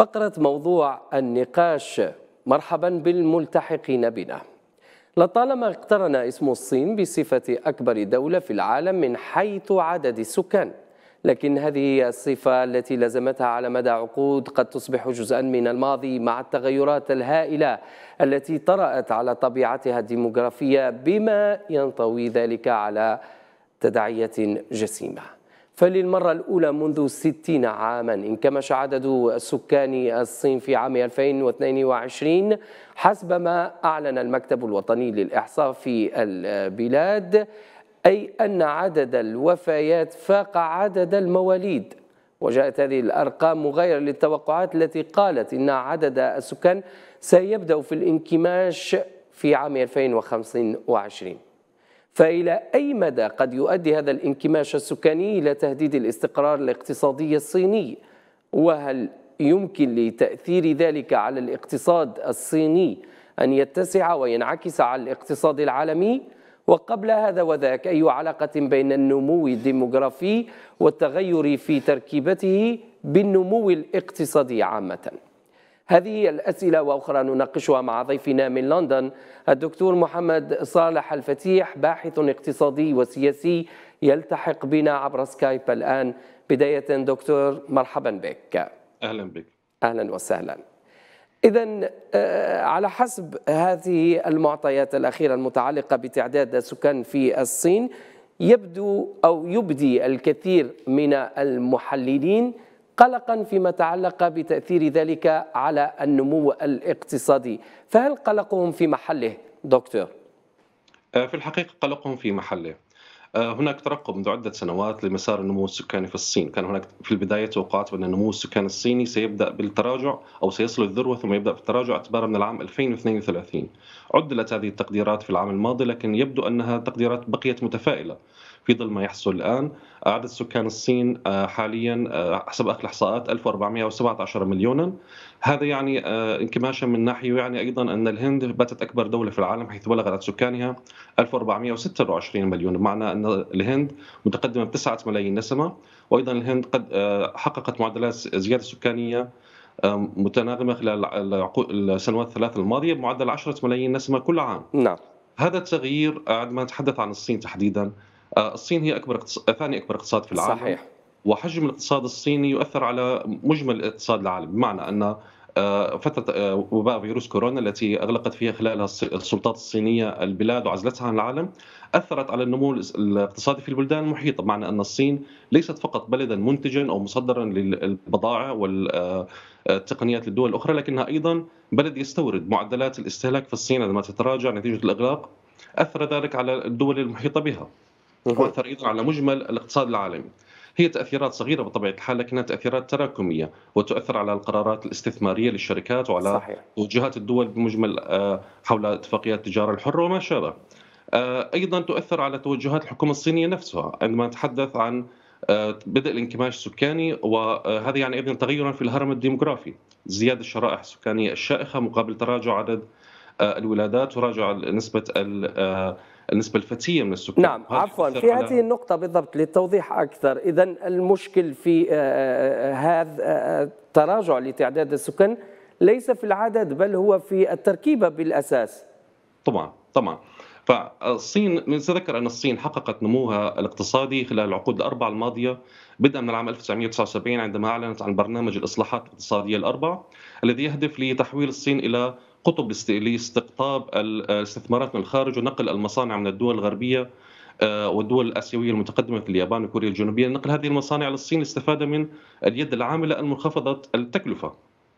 فقرة موضوع النقاش مرحبا بالملتحقين بنا لطالما اقترن اسم الصين بصفة أكبر دولة في العالم من حيث عدد السكان لكن هذه الصفة التي لزمتها على مدى عقود قد تصبح جزءا من الماضي مع التغيرات الهائلة التي طرأت على طبيعتها الديمغرافية بما ينطوي ذلك على تداعية جسيمه فللمرة الأولى منذ 60 عاما انكمش عدد السكان الصين في عام 2022 حسب ما أعلن المكتب الوطني للإحصاء في البلاد أي أن عدد الوفيات فاق عدد المواليد وجاءت هذه الأرقام مغايرة للتوقعات التي قالت إن عدد السكان سيبدأ في الانكماش في عام 2025 فإلى أي مدى قد يؤدي هذا الانكماش السكاني إلى تهديد الاستقرار الاقتصادي الصيني؟ وهل يمكن لتأثير ذلك على الاقتصاد الصيني أن يتسع وينعكس على الاقتصاد العالمي؟ وقبل هذا وذاك أي علاقة بين النمو الديموغرافي والتغير في تركيبته بالنمو الاقتصادي عامةً؟ هذه الأسئلة وأخرى نناقشها مع ضيفنا من لندن الدكتور محمد صالح الفتيح باحث اقتصادي وسياسي يلتحق بنا عبر سكايب الآن بداية دكتور مرحبا بك أهلا بك أهلا وسهلا إذا آه، على حسب هذه المعطيات الأخيرة المتعلقة بتعداد السكان في الصين يبدو أو يبدي الكثير من المحللين قلقا فيما تعلق بتأثير ذلك على النمو الاقتصادي فهل قلقهم في محله دكتور؟ آه، في الحقيقة قلقهم في محله آه، هناك ترقب منذ عدة سنوات لمسار النمو السكاني في الصين كان هناك في البداية توقعات بأن النمو السكاني الصيني سيبدأ بالتراجع أو سيصل الذروة ثم يبدأ بالتراجع اعتبارا من العام 2032 عدلت هذه التقديرات في العام الماضي لكن يبدو أنها تقديرات بقيت متفائلة في ظل ما يحصل الان عدد سكان الصين آه، حاليا آه، حسب اخر الاحصاءات 1417 مليونا هذا يعني آه، انكماشا من ناحيه ويعني ايضا ان الهند باتت اكبر دوله في العالم حيث بلغ عدد سكانها 1426 مليون بمعنى ان الهند متقدمه ب 9 ملايين نسمه وايضا الهند قد حققت معدلات زياده سكانيه متناغمه خلال السنوات الثلاث الماضيه بمعدل 10 ملايين نسمه كل عام نعم هذا التغيير عندما نتحدث عن الصين تحديدا الصين هي اكبر ثاني اكبر اقتصاد في العالم صحيح وحجم الاقتصاد الصيني يؤثر على مجمل الاقتصاد العالمي بمعنى ان آه، فترة آه، وباء فيروس كورونا التي أغلقت فيها خلالها السلطات الصينية البلاد وعزلتها عن العالم أثرت على النمو الاقتصادي في البلدان المحيطة بمعنى أن الصين ليست فقط بلدا منتجا أو مصدرا للبضائع والتقنيات آه، للدول الأخرى لكنها أيضا بلد يستورد معدلات الاستهلاك في الصين عندما تتراجع نتيجة الإغلاق أثر ذلك على الدول المحيطة بها واثر ايضا على مجمل الاقتصاد العالمي. هي تأثيرات صغيرة بطبيعة الحال لكنها تأثيرات تراكمية وتؤثر على القرارات الاستثمارية للشركات وعلى صحيح. توجهات الدول بمجمل آه، حول اتفاقيات التجارة الحرة وما شابه آه، أيضا تؤثر على توجهات الحكومة الصينية نفسها عندما نتحدث عن آه، بدء الانكماش السكاني وهذا يعني ايضا تغيرا في الهرم الديموغرافي زياده الشرائح السكانيه الشائخه مقابل تراجع عدد الولادات وراجع نسبه النسبه الفتيه من السكان نعم عفوا في هذه على... النقطه بالضبط للتوضيح اكثر اذا المشكل في آه، آه، آه، هذا التراجع لتعداد السكان ليس في العدد بل هو في التركيبه بالاساس طبعا طبعا فالصين من سذكر ان الصين حققت نموها الاقتصادي خلال العقود الأربعة الماضيه بدءا من العام 1979 عندما اعلنت عن برنامج الاصلاحات الاقتصاديه الاربع الذي يهدف لتحويل الصين الى قطب لاستقطاب الاستثمارات من الخارج ونقل المصانع من الدول الغربيه آه، والدول الاسيويه المتقدمه في اليابان وكوريا الجنوبيه نقل هذه المصانع للصين استفاده من اليد العامله المنخفضه التكلفه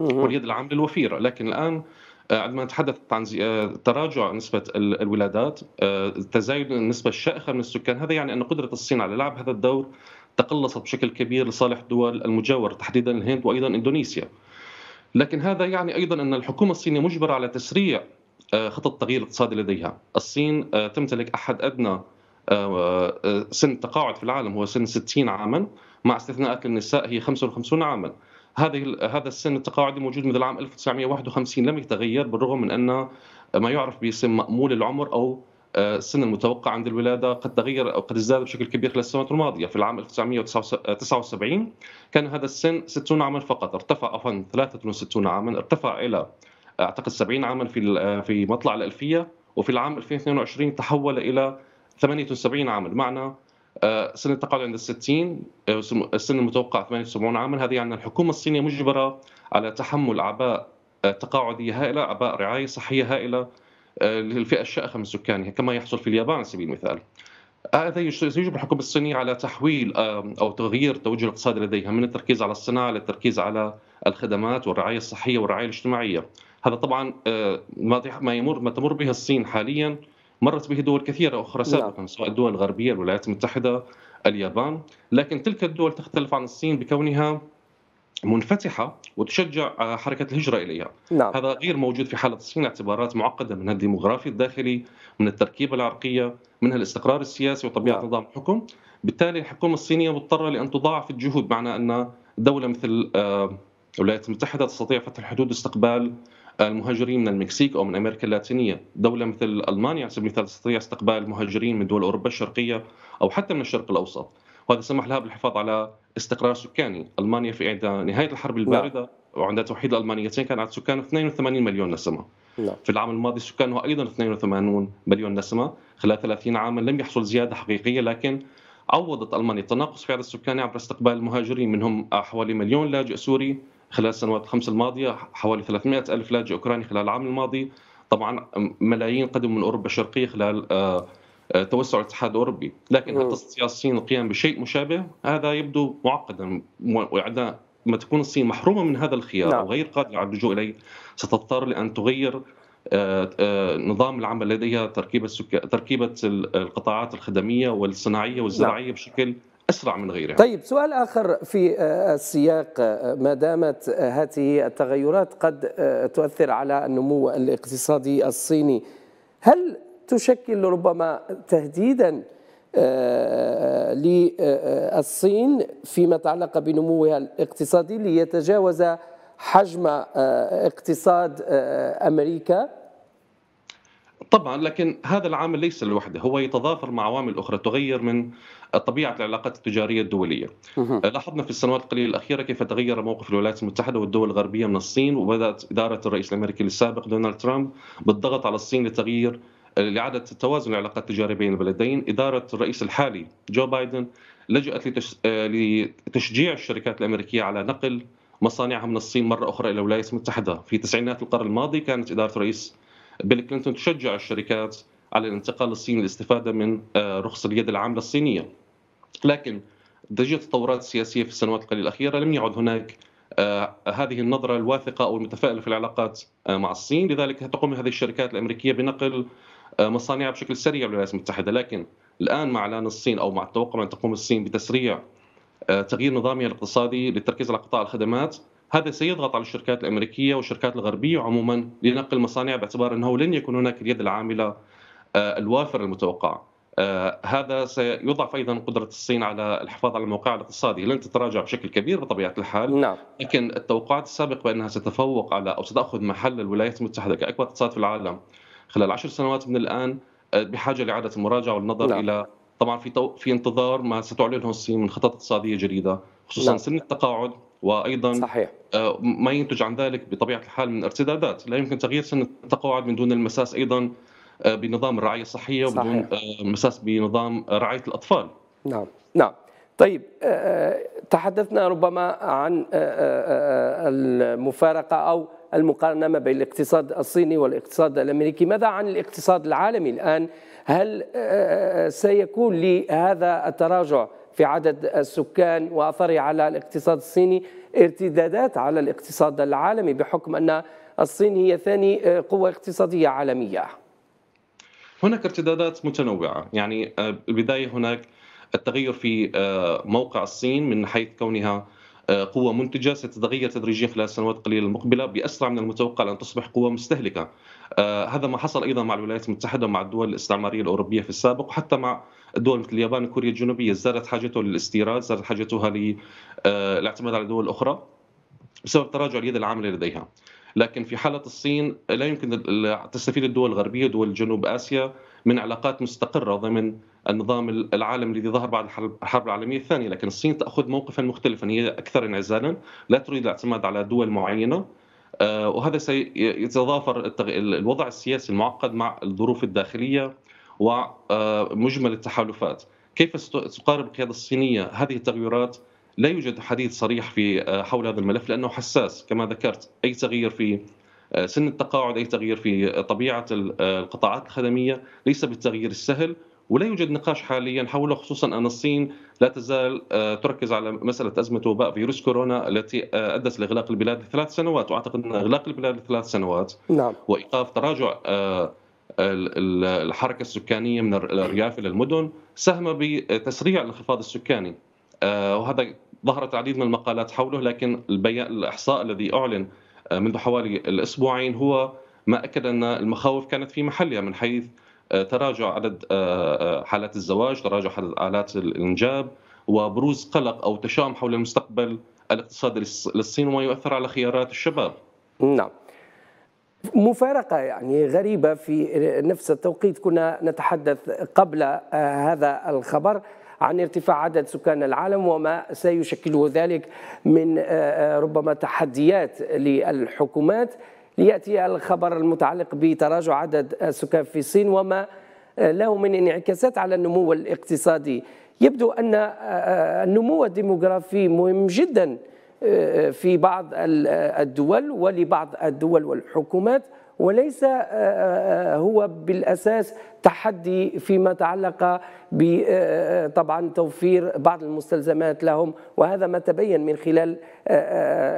واليد العامله الوفيره لكن الان آه، عندما نتحدث عن آه، تراجع نسبة الولادات تزايد النسبة الشائخة من السكان هذا يعني أن قدرة الصين على لعب هذا الدور تقلصت بشكل كبير لصالح الدول المجاورة تحديدا الهند وأيضا إندونيسيا لكن هذا يعني ايضا ان الحكومه الصينيه مجبره على تسريع آه، خطط تغيير الاقتصادي لديها، الصين آه، تمتلك احد ادنى آه، سن التقاعد في العالم هو سن 60 عاما مع استثناءات للنساء هي 55 عاما. هذه هذا السن التقاعدي موجود منذ العام 1951 لم يتغير بالرغم من ان ما يعرف باسم مأمول العمر او آه، السن المتوقع عند الولاده قد تغير او قد ازداد بشكل كبير خلال السنوات الماضيه في العام 1979 كان هذا السن 60 عاما فقط ارتفع عفوا 63 عاما ارتفع الى آه، اعتقد 70 عاما في آه، في مطلع الالفيه وفي العام 2022 تحول الى 78 عاما بمعنى سن التقاعد عند ال 60 السن المتوقع 78 عاما هذا يعني الحكومه الصينيه مجبره على تحمل اعباء تقاعديه هائله اعباء رعايه صحيه هائله للفئه الشائخه من سكانها كما يحصل في اليابان على سبيل المثال. هذا يجب الحكومة الصينية على تحويل أو تغيير التوجه الاقتصادي لديها من التركيز على الصناعة للتركيز على الخدمات والرعاية الصحية والرعاية الاجتماعية هذا طبعا آه، ما يمر ما تمر به الصين حاليا مرت به دول كثيرة أخرى نعم. سابقا سواء الدول الغربية الولايات المتحدة اليابان لكن تلك الدول تختلف عن الصين بكونها منفتحه وتشجع آه، حركه الهجره اليها نعم. هذا غير موجود في حاله الصين اعتبارات معقده من الديموغرافي الداخلي من التركيبه العرقيه من الاستقرار السياسي وطبيعه نعم. نظام الحكم بالتالي الحكومه الصينيه مضطره لان تضاعف الجهود معنى ان دوله مثل آه، الولايات المتحده تستطيع فتح الحدود استقبال آه، المهاجرين من المكسيك او من امريكا اللاتينيه، دوله مثل المانيا على سبيل المثال تستطيع استقبال المهاجرين من دول اوروبا الشرقيه او حتى من الشرق الاوسط. وهذا سمح لها بالحفاظ على استقرار سكاني المانيا في عند نهايه الحرب البارده نعم. وعند توحيد الالمانيتين كان عدد سكانه 82 مليون نسمه لا. نعم. في العام الماضي سكانها ايضا 82 مليون نسمه خلال 30 عاما لم يحصل زياده حقيقيه لكن عوضت المانيا التناقص في عدد السكان عبر استقبال المهاجرين منهم حوالي مليون لاجئ سوري خلال السنوات الخمس الماضيه حوالي 300 الف لاجئ اوكراني خلال العام الماضي طبعا ملايين قدموا من اوروبا الشرقيه خلال آه، توسع الاتحاد الاوروبي، لكن حتى الصين القيام بشيء مشابه هذا يبدو معقدا ما تكون الصين محرومه من هذا الخيار نعم. وغير قادره على اللجوء اليه ستضطر لان تغير آه، آه، نظام العمل لديها تركيبه السك... تركيبه القطاعات الخدميه والصناعيه والزراعيه نعم. بشكل اسرع من غيرها. طيب سؤال اخر في آه، السياق ما دامت هذه التغيرات قد تؤثر على النمو الاقتصادي الصيني هل تشكل ربما تهديدا آه، للصين فيما تعلق بنموها الاقتصادي ليتجاوز حجم آه، اقتصاد آه، امريكا طبعا لكن هذا العامل ليس لوحده هو يتضافر مع عوامل اخرى تغير من طبيعه العلاقات التجاريه الدوليه لاحظنا في السنوات القليله الاخيره كيف تغير موقف الولايات المتحده والدول الغربيه من الصين وبدات اداره الرئيس الامريكي السابق دونالد ترامب بالضغط على الصين لتغيير لإعادة توازن العلاقات التجارية بين البلدين إدارة الرئيس الحالي جو بايدن لجأت آه، لتشجيع الشركات الأمريكية على نقل مصانعها من الصين مرة أخرى إلى الولايات المتحدة في تسعينات القرن الماضي كانت إدارة الرئيس بيل كلينتون تشجع الشركات على الانتقال للصين للاستفادة من آه، رخص اليد العاملة الصينية لكن تجد التطورات السياسية في السنوات القليلة الأخيرة لم يعد هناك آه، هذه النظرة الواثقة أو المتفائلة في العلاقات مع الصين لذلك تقوم هذه الشركات الأمريكية بنقل آه، مصانعها بشكل سريع بالولايات المتحده لكن الان مع اعلان الصين او مع التوقع ان تقوم الصين بتسريع آه، تغيير نظامها الاقتصادي للتركيز على قطاع الخدمات هذا سيضغط على الشركات الامريكيه والشركات الغربيه عموما لنقل المصانع باعتبار انه لن يكون هناك اليد العامله آه، الوافره المتوقعه هذا سيضعف ايضا قدره الصين على الحفاظ على موقعها الاقتصادي، لن تتراجع بشكل كبير بطبيعه الحال نعم. لكن التوقعات السابقه بانها ستتفوق على او ستاخذ محل الولايات المتحده كاكبر اقتصاد في العالم خلال عشر سنوات من الان آه، بحاجه لاعاده المراجعه والنظر لا. نعم. الى طبعا في طو... في انتظار ما ستعلنه الصين من خطط اقتصاديه جديده خصوصا لا. نعم. سن التقاعد وايضا صحيح. آه، ما ينتج عن ذلك بطبيعه الحال من ارتدادات لا يمكن تغيير سن التقاعد من دون المساس ايضا آه، بنظام الرعايه الصحيه وبدون مساس بنظام رعايه الاطفال نعم نعم طيب تحدثنا ربما عن المفارقه او المقارنة ما بين الاقتصاد الصيني والاقتصاد الأمريكي ماذا عن الاقتصاد العالمي الآن هل آه، آه، آه، سيكون لهذا التراجع في عدد السكان وأثره على الاقتصاد الصيني ارتدادات على الاقتصاد العالمي بحكم أن الصين هي ثاني قوة اقتصادية عالمية هناك ارتدادات متنوعة يعني بالبداية هناك التغير في موقع الصين من حيث كونها آه، قوة منتجة ستتغير تدريجيا خلال السنوات القليلة المقبلة بأسرع من المتوقع لأن تصبح قوة مستهلكة آه، هذا ما حصل أيضا مع الولايات المتحدة ومع الدول الاستعمارية الأوروبية في السابق وحتى مع الدول مثل اليابان وكوريا الجنوبية زادت حاجته للاستيراد زادت حاجتها للاعتماد آه، على دول أخرى بسبب تراجع اليد العامله لديها لكن في حاله الصين لا يمكن تستفيد الدول الغربيه ودول جنوب اسيا من علاقات مستقرة ضمن النظام العالم الذي ظهر بعد الحرب العالمية الثانية لكن الصين تأخذ موقفا مختلفا هي أكثر انعزالا لا تريد الاعتماد على دول معينة آه، وهذا سيتضافر الوضع السياسي المعقد مع الظروف الداخلية ومجمل آه، التحالفات كيف ستقارب القيادة الصينية هذه التغيرات لا يوجد حديث صريح في آه، حول هذا الملف لأنه حساس كما ذكرت أي تغيير في آه، سن التقاعد أي تغيير في طبيعة آه، القطاعات الخدمية ليس بالتغيير السهل ولا يوجد نقاش حاليا حوله خصوصا ان الصين لا تزال آه، تركز على مساله ازمه وباء فيروس كورونا التي ادت لاغلاق البلاد لثلاث سنوات واعتقد ان اغلاق البلاد لثلاث سنوات نعم. وايقاف تراجع الحركه السكانيه من الارياف الى المدن ساهم بتسريع الانخفاض السكاني وهذا ظهرت العديد من المقالات حوله لكن البيان الاحصاء الذي اعلن آه، منذ حوالي الاسبوعين هو ما اكد ان المخاوف كانت في محلها من حيث آه، تراجع عدد آه، حالات الزواج، تراجع عدد حالات الانجاب وبروز قلق او تشاؤم حول المستقبل الاقتصادي للصين وما يؤثر على خيارات الشباب. نعم. مفارقة يعني غريبة في نفس التوقيت كنا نتحدث قبل هذا الخبر عن ارتفاع عدد سكان العالم وما سيشكله ذلك من آه، آه، ربما تحديات للحكومات لياتي الخبر المتعلق بتراجع عدد السكان في الصين وما آه، له من انعكاسات على النمو الاقتصادي يبدو ان النمو الديموغرافي مهم جدا في بعض الدول ولبعض الدول والحكومات وليس آه، آه، آه، هو بالاساس تحدي فيما تعلق طبعا توفير بعض المستلزمات لهم وهذا ما تبين من خلال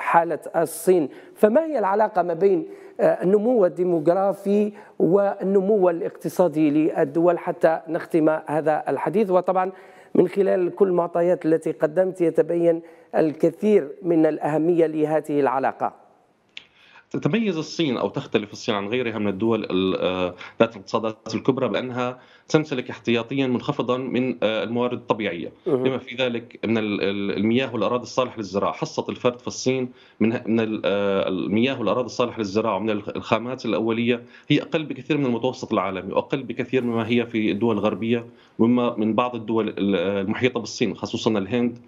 حاله الصين فما هي العلاقه ما بين النمو الديموغرافي والنمو الاقتصادي للدول حتى نختم هذا الحديث وطبعا من خلال كل المعطيات التي قدمت يتبين الكثير من الاهميه لهذه العلاقه تتميز الصين او تختلف الصين عن غيرها من الدول آه، ذات الاقتصادات الكبرى بانها تمتلك احتياطيا منخفضا من آه، الموارد الطبيعيه بما في ذلك من المياه والاراضي الصالحه للزراعه حصه الفرد في الصين من آه، المياه والاراضي الصالحه للزراعه ومن الخامات الاوليه هي اقل بكثير من المتوسط العالمي واقل بكثير مما هي في الدول الغربيه مما من بعض الدول المحيطه بالصين خصوصا الهند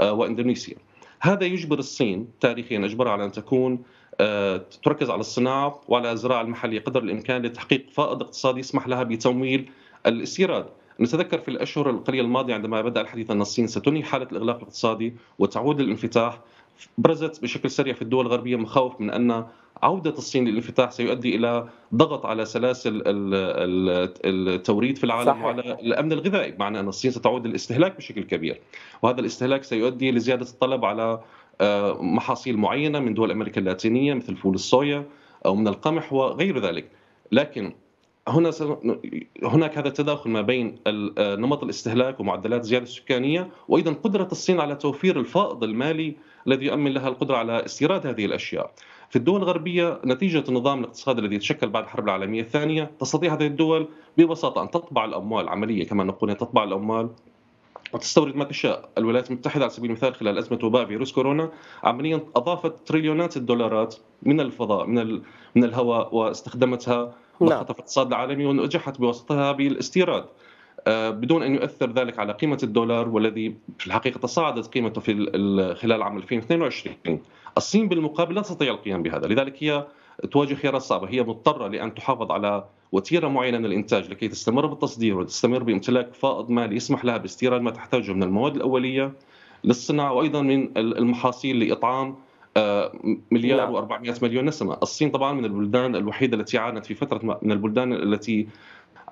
واندونيسيا هذا يجبر الصين تاريخيا اجبرها على ان تكون آه، تركز على الصناعه وعلى الزراعه المحليه قدر الامكان لتحقيق فائض اقتصادي يسمح لها بتمويل الاستيراد. نتذكر في الاشهر القليله الماضيه عندما بدا الحديث ان الصين ستنهي حاله الاغلاق الاقتصادي وتعود للانفتاح برزت بشكل سريع في الدول الغربيه مخاوف من ان عوده الصين للانفتاح سيؤدي الى ضغط على سلاسل التوريد في العالم صحيح. وعلى الامن الغذائي بمعنى ان الصين ستعود للاستهلاك بشكل كبير وهذا الاستهلاك سيؤدي لزياده الطلب على آه، محاصيل معينه من دول امريكا اللاتينيه مثل فول الصويا او من القمح وغير ذلك لكن هنا هناك هذا التداخل ما بين آه، نمط الاستهلاك ومعدلات الزياده السكانيه وايضا قدره الصين على توفير الفائض المالي الذي يؤمن لها القدره على استيراد هذه الاشياء. في الدول الغربيه نتيجه النظام الاقتصادي الذي تشكل بعد الحرب العالميه الثانيه تستطيع هذه الدول ببساطه ان تطبع الاموال عمليه كما نقول تطبع الاموال وتستورد ما تشاء الولايات المتحدة على سبيل المثال خلال أزمة وباء فيروس كورونا عمليا أضافت تريليونات الدولارات من الفضاء من من الهواء واستخدمتها لخطف نعم. الاقتصاد العالمي ونجحت بواسطتها بالاستيراد آه، بدون ان يؤثر ذلك على قيمه الدولار والذي في الحقيقه تصاعدت قيمته في خلال عام 2022 الصين بالمقابل لا تستطيع القيام بهذا لذلك هي تواجه خيارات صعبه هي مضطره لان تحافظ على وتيره معينه من الانتاج لكي تستمر بالتصدير وتستمر بامتلاك فائض مالي يسمح لها باستيراد ما تحتاجه من المواد الاوليه للصناعه وايضا من المحاصيل لاطعام آه، مليار نعم. و400 مليون نسمه، الصين طبعا من البلدان الوحيده التي عانت في فتره من البلدان التي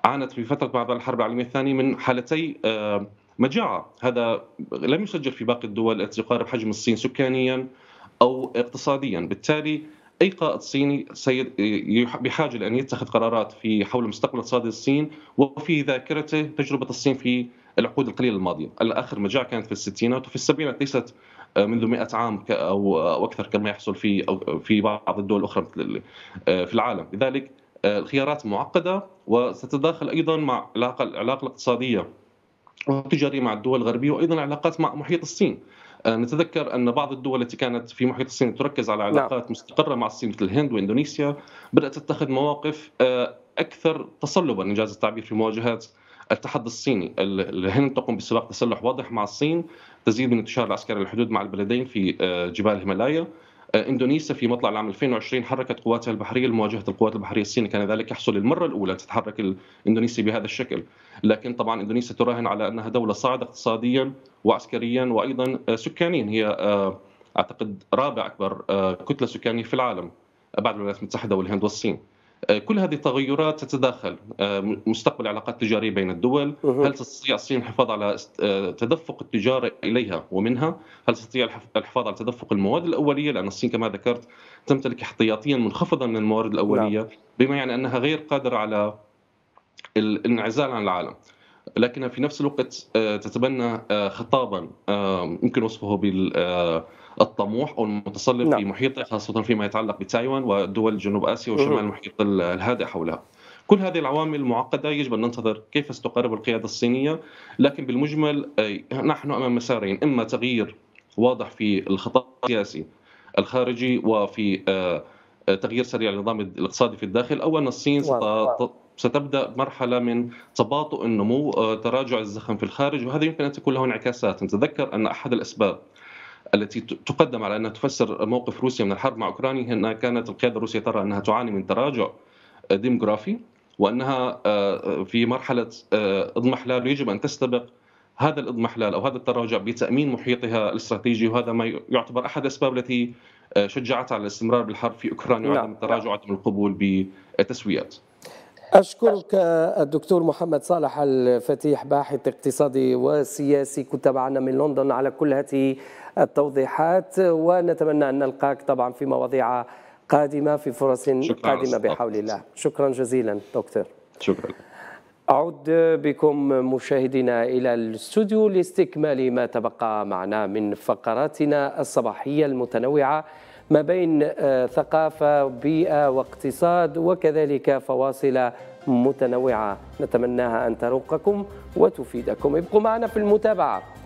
عانت في فتره بعد الحرب العالميه الثانيه من حالتي مجاعه هذا لم يسجل في باقي الدول التي تقارب حجم الصين سكانيا او اقتصاديا بالتالي اي قائد صيني سيد بحاجه لان يتخذ قرارات في حول مستقبل اقتصادي الصين وفي ذاكرته تجربه الصين في العقود القليله الماضيه، الاخر مجاعه كانت في الستينات وفي السبعينات ليست آه، منذ 100 عام او اكثر كما يحصل في في بعض الدول الاخرى آه، في العالم، لذلك الخيارات آه، معقدة وستتداخل أيضا مع العلاقة العلاقة الاقتصادية والتجارية مع الدول الغربية وأيضا العلاقات مع محيط الصين آه، نتذكر ان بعض الدول التي كانت في محيط الصين تركز على نعم. علاقات لا. مستقره مع الصين مثل الهند واندونيسيا بدات تتخذ مواقف آه، اكثر تصلبا ان جاز التعبير في مواجهات التحدي الصيني الهند تقوم بسباق تسلح واضح مع الصين تزيد من انتشار العسكري للحدود مع البلدين في جبال الهيمالايا آه، اندونيسيا في مطلع العام 2020 حركت قواتها البحريه لمواجهه القوات البحريه الصينيه كان ذلك يحصل للمره الاولى تتحرك اندونيسيا بهذا الشكل لكن طبعا اندونيسيا تراهن على انها دوله صاعده اقتصاديا وعسكريا وايضا آه، سكانيا هي آه، اعتقد رابع اكبر كتله سكانيه في العالم بعد الولايات المتحده والهند والصين آه، كل هذه التغيرات تتداخل آه، مستقبل العلاقات التجاريه بين الدول هل تستطيع الصين الحفاظ على آه، تدفق التجاره اليها ومنها هل تستطيع الحفاظ على تدفق المواد الاوليه لان الصين كما ذكرت تمتلك احتياطيا منخفضا من الموارد الاوليه نعم. بما يعني انها غير قادره على الانعزال عن العالم لكنها في نفس الوقت آه، تتبنى آه، خطابا آه، يمكن وصفه بال الطموح او المتصلب نعم. في محيطه خاصه فيما يتعلق بتايوان ودول جنوب اسيا وشمال المحيط الهادئ حولها. كل هذه العوامل المعقدة يجب أن ننتظر كيف ستقرب القيادة الصينية لكن بالمجمل نحن أمام مسارين إما تغيير واضح في الخطاب السياسي الخارجي وفي تغيير سريع للنظام الاقتصادي في الداخل أو أن الصين ستبدا مرحله من تباطؤ النمو آه، تراجع الزخم في الخارج وهذا يمكن ان تكون له انعكاسات نتذكر ان احد الاسباب التي تقدم على انها تفسر موقف روسيا من الحرب مع اوكرانيا انها كانت القياده الروسيه ترى انها تعاني من تراجع آه، ديموغرافي وانها آه، في مرحله اضمحلال يجب ان تستبق هذا الاضمحلال او هذا التراجع بتامين محيطها الاستراتيجي وهذا ما يعتبر احد الاسباب التي شجعت على الاستمرار بالحرب في اوكرانيا وعدم التراجع وعدم القبول بتسويات. أشكرك الدكتور محمد صالح الفتيح باحث اقتصادي وسياسي كنت معنا من لندن على كل هذه التوضيحات ونتمنى أن نلقاك طبعا في مواضيع قادمة في فرص قادمة بحول الله شكرا جزيلا دكتور شكرا أعود بكم مشاهدينا إلى الاستوديو لاستكمال ما تبقى معنا من فقراتنا الصباحية المتنوعة ما بين آه، ثقافة بيئة واقتصاد وكذلك فواصل متنوعة نتمناها أن تروقكم وتفيدكم ابقوا معنا في المتابعة